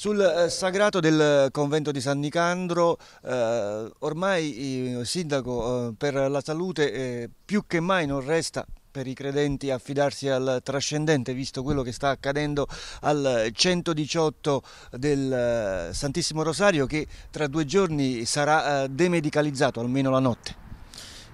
Sul eh, sagrato del convento di San Nicandro, eh, ormai il sindaco eh, per la salute eh, più che mai non resta per i credenti affidarsi al trascendente visto quello che sta accadendo al 118 del eh, Santissimo Rosario che tra due giorni sarà eh, demedicalizzato almeno la notte.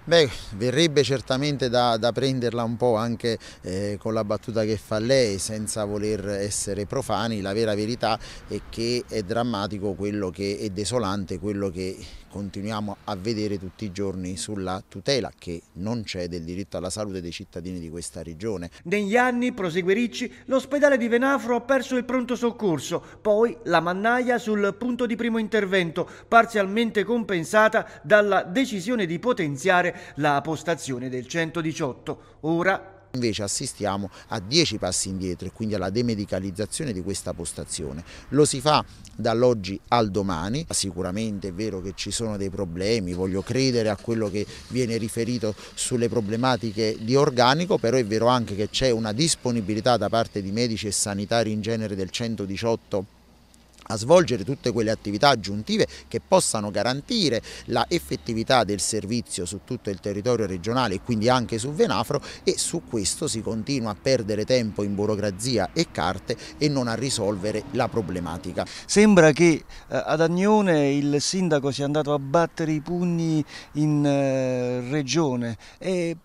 Beh, verrebbe certamente da, da, prenderla un po' anche eh, con la battuta che fa lei, senza voler essere profani, la vera verità è che è drammatico quello che è desolante, quello che continuiamo a vedere tutti i giorni sulla tutela che non c'è del diritto alla salute dei cittadini di questa regione. Negli anni, prosegue Ricci, l'ospedale di Venafro ha perso il pronto soccorso, poi la mannaia sul punto di primo intervento, parzialmente compensata dalla decisione di potenziare la postazione del 118, ora Invece assistiamo a 10 passi indietro e quindi alla demedicalizzazione di questa postazione. Lo si fa dall'oggi al domani, sicuramente è vero che ci sono dei problemi, voglio credere a quello che viene riferito sulle problematiche di organico, però è vero anche che c'è una disponibilità da parte di medici e sanitari in genere del 118 a svolgere tutte quelle attività aggiuntive che possano garantire la effettività del servizio su tutto il territorio regionale e quindi anche su Venafro e su questo si continua a perdere tempo in burocrazia e carte e non a risolvere la problematica. Sembra che eh, ad Agnone il sindaco sia andato a battere i pugni in eh, regione e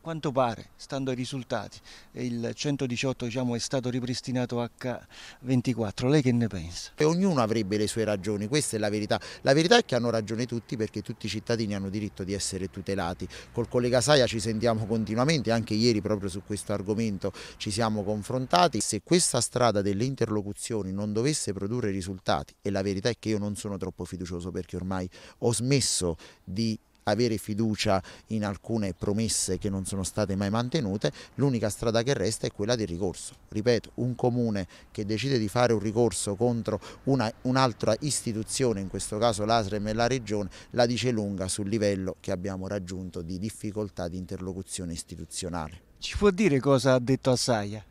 quanto pare, stando ai risultati, il 118 diciamo, è stato ripristinato H24. Lei che ne pensa? ognuno avrebbe le sue ragioni, questa è la verità. La verità è che hanno ragione tutti perché tutti i cittadini hanno diritto di essere tutelati. Col collega Saia ci sentiamo continuamente, anche ieri proprio su questo argomento ci siamo confrontati. Se questa strada delle interlocuzioni non dovesse produrre risultati, e la verità è che io non sono troppo fiducioso perché ormai ho smesso di avere fiducia in alcune promesse che non sono state mai mantenute, l'unica strada che resta è quella del ricorso. Ripeto, un comune che decide di fare un ricorso contro un'altra un istituzione, in questo caso l'ASREM e la Regione, la dice lunga sul livello che abbiamo raggiunto di difficoltà di interlocuzione istituzionale. Ci può dire cosa ha detto Assaia?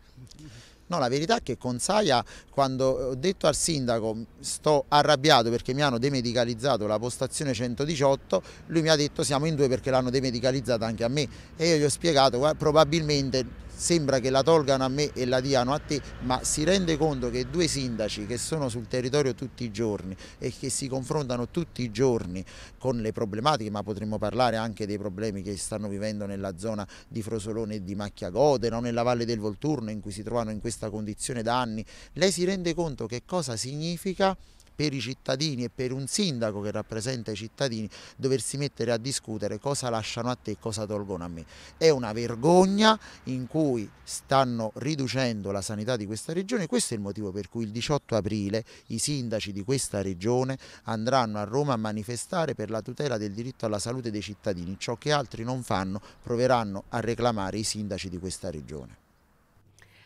No, la verità è che con Saia, quando eh, ho detto al sindaco sto arrabbiato perché mi hanno demedicalizzato la postazione 118, lui mi ha detto siamo in due perché l'hanno demedicalizzata anche a me e io gli ho spiegato probabilmente sembra che la tolgano a me e la diano a te, ma si rende conto che due sindaci che sono sul territorio tutti i giorni e che si confrontano tutti i giorni con le problematiche, ma potremmo parlare anche dei problemi che stanno vivendo nella zona di Frosolone e di Macchiagode, no? nella Valle del Volturno in cui si trovano in questa condizione da anni, lei si rende conto che cosa significa per i cittadini e per un sindaco che rappresenta i cittadini doversi mettere a discutere cosa lasciano a te e cosa tolgono a me. È una vergogna in cui stanno riducendo la sanità di questa regione questo è il motivo per cui il 18 aprile i sindaci di questa regione andranno a Roma a manifestare per la tutela del diritto alla salute dei cittadini, ciò che altri non fanno proveranno a reclamare i sindaci di questa regione.